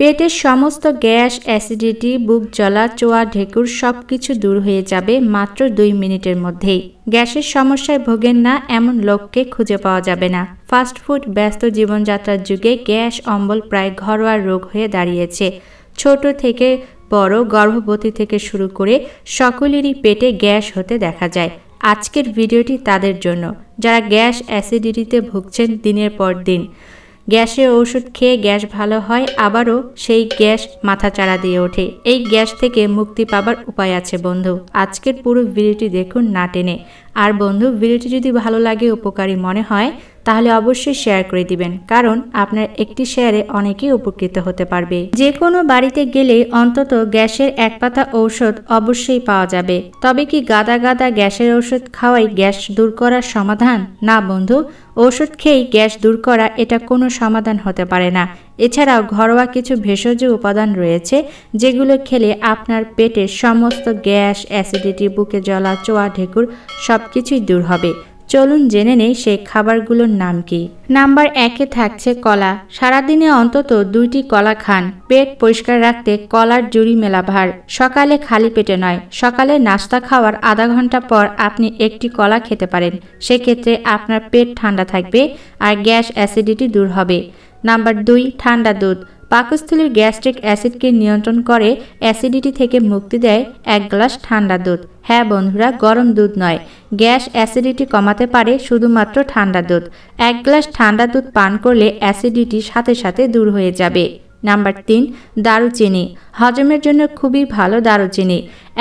পেটের সমস্ত gas acidity বুক জলা চোয়া ঢেকুর সব কিছু দূর হয়ে যাবে মাত্র দুই মিনিটের মধ্যেই গ্যাসের সমস্যায় ভোগেন না এমন লোককে খুঁজে পাওয়া যাবে না ফাস্টফুড ব্যস্ত জীবনযাত্রার যুগে গ্যাস অম্বল প্রায় ঘরোয়া রোগ হয়ে দাঁড়িয়েছে ছোট থেকে বড় গর্ভবতী থেকে শুরু করে সকলেরই পেটে গ্যাস হতে দেখা যায় আজকের ভিডিওটি তাদের জন্য যারা গ্যাস অ্যাসিডিটিতে ভুগছেন দিনের পর দিন গ্যাসের ওষুধ খেয়ে গ্যাস ভালো হয় আবারও সেই গ্যাস মাথা চাড়া দিয়ে ওঠে এই গ্যাস থেকে মুক্তি পাবার উপায় আছে বন্ধু আজকের পুরো ভিডিওটি দেখুন না টেনে আর বন্ধু ভিডিওটি যদি ভালো লাগে উপকারী মনে হয় তাহলে অবশ্যই শেয়ার করে দিবেন কারণ আপনার একটি শেয়ারে অনেকেই উপকৃত হতে পারবে যে কোনো বাড়িতে গেলে অন্তত গ্যাসের এক পাতা ঔষধ অবশ্যই পাওয়া যাবে তবে কি গাদা গাদা গ্যাসের ঔষধ খাওয়াই গ্যাস দূর করার সমাধান না বন্ধু ওষুধ খেয়েই গ্যাস দূর করা এটা কোনো সমাধান হতে পারে না এছাড়াও ঘরোয়া কিছু ভেষজ উপাদান রয়েছে যেগুলো খেলে আপনার পেটের সমস্ত গ্যাস অ্যাসিডিটি বুকে জলা চোয়া ঢেকুর সব কিছুই দূর হবে চলুন জেনে নেই সেই খাবারগুলোর নাম কি নাম্বার একে থাকছে কলা সারাদিনে অন্তত দুইটি কলা খান পেট পরিষ্কার রাখতে কলার জুড়ি মেলা ভার সকালে খালি পেটে নয় সকালে নাস্তা খাওয়ার আধা ঘন্টা পর আপনি একটি কলা খেতে পারেন সেক্ষেত্রে আপনার পেট ঠান্ডা থাকবে আর গ্যাস অ্যাসিডিটি দূর হবে নাম্বার দুই ঠান্ডা দুধ পাকস্থলীর গ্যাস্ট্রিক অ্যাসিডকে নিয়ন্ত্রণ করে অ্যাসিডিটি থেকে মুক্তি দেয় এক গ্লাস ঠান্ডা দুধ হ্যাঁ বন্ধুরা গরম দুধ নয় গ্যাস অ্যাসিডিটি কমাতে পারে শুধুমাত্র ঠান্ডা দুধ এক গ্লাস ঠান্ডা দুধ পান করলে অ্যাসিডিটি সাথে সাথে দূর হয়ে যাবে নাম্বার তিন দারুচিনি হজমের জন্য খুবই ভালো দারুচিনি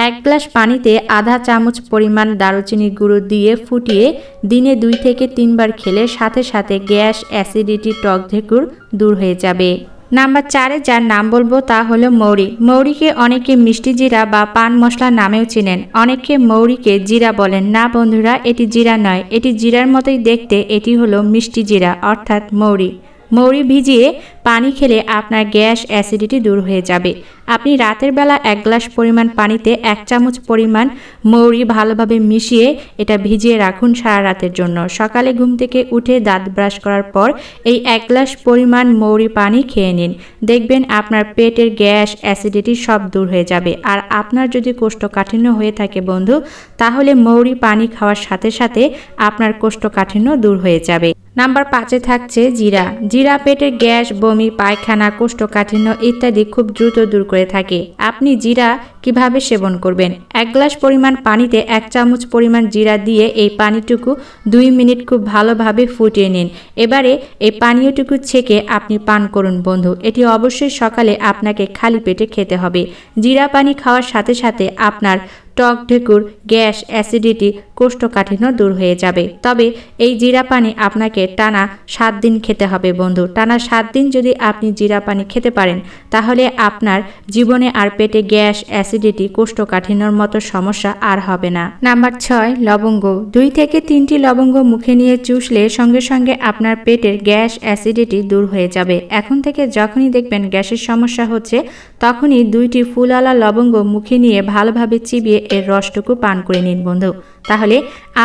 এক গ্লাস পানিতে আধা চামচ পরিমাণ দারুচিনির গুঁড়ো দিয়ে ফুটিয়ে দিনে দুই থেকে তিনবার খেলে সাথে সাথে গ্যাস অ্যাসিডিটি টক ঢেকুর দূর হয়ে যাবে নাম্বার চারে যার নাম বলবো তা হলো মৌরি মৌরিকে অনেকে মিষ্টি জিরা বা পান মশলা নামেও চিনেন অনেকে মৌরিকে জিরা বলেন না বন্ধুরা এটি জিরা নয় এটি জিরার মতোই দেখতে এটি হলো মিষ্টি জিরা অর্থাৎ মৌরি মৌরি ভিজিয়ে পানি খেলে আপনার গ্যাস অ্যাসিডিটি দূর হয়ে যাবে আপনি রাতের বেলা এক গ্লাস পরিমাণ পানিতে এক চামচ পরিমাণ মৌরি ভালোভাবে মিশিয়ে এটা ভিজিয়ে রাখুন সারা রাতের জন্য সকালে ঘুম থেকে উঠে দাঁত ব্রাশ করার পর এই এক গ্লাস পরিমাণ মৌরি পানি খেয়ে নিন দেখবেন আপনার পেটের গ্যাস অ্যাসিডিটি সব দূর হয়ে যাবে আর আপনার যদি কোষ্ঠকাঠিন্য হয়ে থাকে বন্ধু তাহলে মৌরি পানি খাওয়ার সাথে সাথে আপনার কোষ্ঠকাঠিন্য দূর হয়ে যাবে নাম্বার পাঁচে থাকছে জিরা জিরা পেটের গ্যাস বমি পায়খানা কোষ্ঠকাঠিন্য ইত্যাদি খুব দ্রুত দূর করে করে থাকে আপনি জিরা কিভাবে সেবন করবেন এক গ্লাস পরিমাণ পানিতে এক চামচ পরিমাণ জিরা দিয়ে এই পানিটুকু দুই মিনিট খুব ভালোভাবে ফুটিয়ে নিন এবারে এই পানীয়টুকু ছেঁকে আপনি পান করুন বন্ধু এটি অবশ্যই সকালে আপনাকে খালি পেটে খেতে হবে জিরা পানি খাওয়ার সাথে সাথে আপনার টক ঢেকুর গ্যাস অ্যাসিডিটি কোষ্ঠকাঠিন্য দূর হয়ে যাবে তবে এই জিরা পানি আপনাকে টানা সাত দিন খেতে হবে বন্ধু টানা সাত দিন যদি আপনি জিরা পানি খেতে পারেন তাহলে আপনার জীবনে আর পেটে গ্যাস অ্যাসিডিটি কোষ্ঠকাঠিন্যর মতো সমস্যা আর হবে না নাম্বার ছয় লবঙ্গ দুই থেকে তিনটি লবঙ্গ মুখে নিয়ে চুষলে সঙ্গে সঙ্গে আপনার পেটের গ্যাস অ্যাসিডিটি দূর হয়ে যাবে এখন থেকে যখনই দেখবেন গ্যাসের সমস্যা হচ্ছে তখনই দুইটি ফুলালা লবঙ্গ মুখে নিয়ে ভালোভাবে চিবিয়ে এর রসটুকু পান করে নিন বন্ধু তাহলে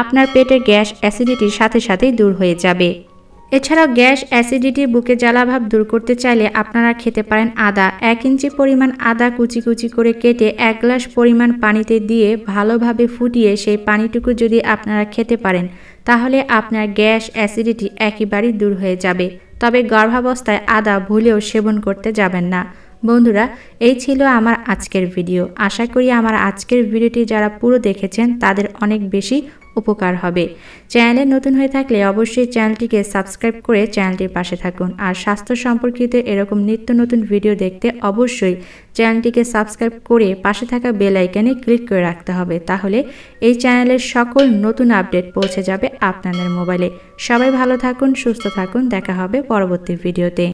আপনার পেটের গ্যাস অ্যাসিডিটির সাথে সাথেই দূর হয়ে যাবে এছাড়াও গ্যাস অ্যাসিডিটি বুকে জ্বালাভাব দূর করতে চাইলে আপনারা খেতে পারেন আদা এক ইঞ্চি পরিমাণ আদা কুচি কুচি করে কেটে এক গ্লাস পরিমাণ পানিতে দিয়ে ভালোভাবে ফুটিয়ে সেই পানিটুকু যদি আপনারা খেতে পারেন তাহলে আপনার গ্যাস অ্যাসিডিটি একেবারেই দূর হয়ে যাবে তবে গর্ভাবস্থায় আদা ভুলেও সেবন করতে যাবেন না বন্ধুরা এই ছিল আমার আজকের ভিডিও আশা করি আমার আজকের ভিডিওটি যারা পুরো দেখেছেন তাদের অনেক বেশি উপকার হবে চ্যানেলে নতুন হয়ে থাকলে অবশ্যই চ্যানেলটিকে সাবস্ক্রাইব করে চ্যানেলটির পাশে থাকুন আর স্বাস্থ্য সম্পর্কিত এরকম নিত্য নতুন ভিডিও দেখতে অবশ্যই চ্যানেলটিকে সাবস্ক্রাইব করে পাশে থাকা বেল আইকনে ক্লিক করে রাখতে হবে তাহলে এই চ্যানেলের সকল নতুন আপডেট পৌঁছে যাবে আপনাদের মোবাইলে সবাই ভালো থাকুন সুস্থ থাকুন দেখা হবে পরবর্তী ভিডিওতে